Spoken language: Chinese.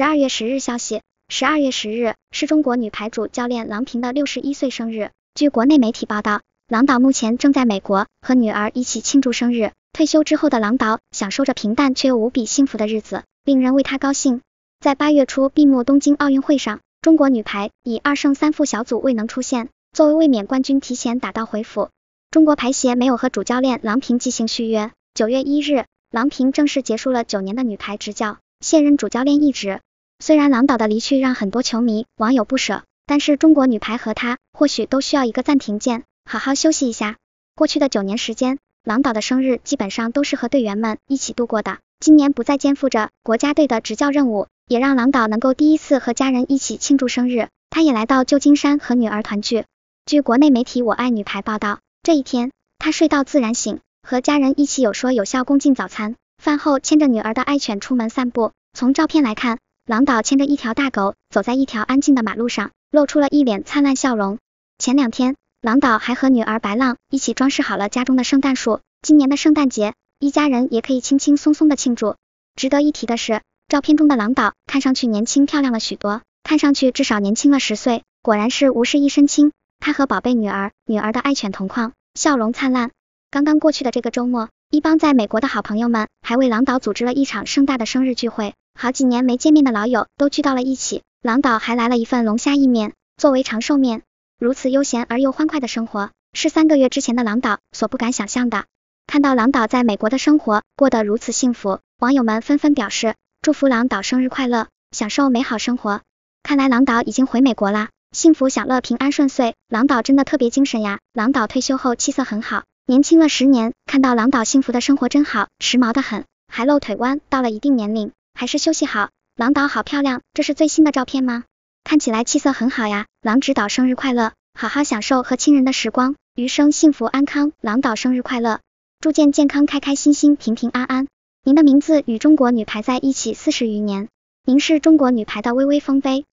十二月十日消息，十二月十日是中国女排主教练郎平的六十一岁生日。据国内媒体报道，郎导目前正在美国和女儿一起庆祝生日。退休之后的郎导，享受着平淡却又无比幸福的日子，令人为他高兴。在八月初闭幕东京奥运会上，中国女排以二胜三负小组未能出线，作为卫冕冠军提前打道回府。中国排协没有和主教练郎平进行续约。九月一日，郎平正式结束了九年的女排执教，现任主教练一职。虽然郎导的离去让很多球迷、网友不舍，但是中国女排和他或许都需要一个暂停键，好好休息一下。过去的九年时间，郎导的生日基本上都是和队员们一起度过的。今年不再肩负着国家队的执教任务，也让郎导能够第一次和家人一起庆祝生日。他也来到旧金山和女儿团聚。据国内媒体《我爱女排》报道，这一天他睡到自然醒，和家人一起有说有笑共进早餐。饭后牵着女儿的爱犬出门散步。从照片来看，郎导牵着一条大狗，走在一条安静的马路上，露出了一脸灿烂笑容。前两天，郎导还和女儿白浪一起装饰好了家中的圣诞树，今年的圣诞节，一家人也可以轻轻松松的庆祝。值得一提的是，照片中的郎导看上去年轻漂亮了许多，看上去至少年轻了十岁，果然是无事一身轻。他和宝贝女儿、女儿的爱犬同框，笑容灿烂。刚刚过去的这个周末，一帮在美国的好朋友们还为郎导组织了一场盛大的生日聚会。好几年没见面的老友都聚到了一起，郎导还来了一份龙虾意面作为长寿面。如此悠闲而又欢快的生活，是三个月之前的郎导所不敢想象的。看到郎导在美国的生活过得如此幸福，网友们纷纷表示祝福郎导生日快乐，享受美好生活。看来郎导已经回美国啦，幸福享乐，平安顺遂。郎导真的特别精神呀！郎导退休后气色很好，年轻了十年。看到郎导幸福的生活真好，时髦得很，还露腿弯。到了一定年龄。还是休息好，郎导好漂亮，这是最新的照片吗？看起来气色很好呀。郎指导生日快乐，好好享受和亲人的时光，余生幸福安康。郎导生日快乐，祝健健康康，开开心心，平平安安。您的名字与中国女排在一起四十余年，您是中国女排的巍巍丰碑。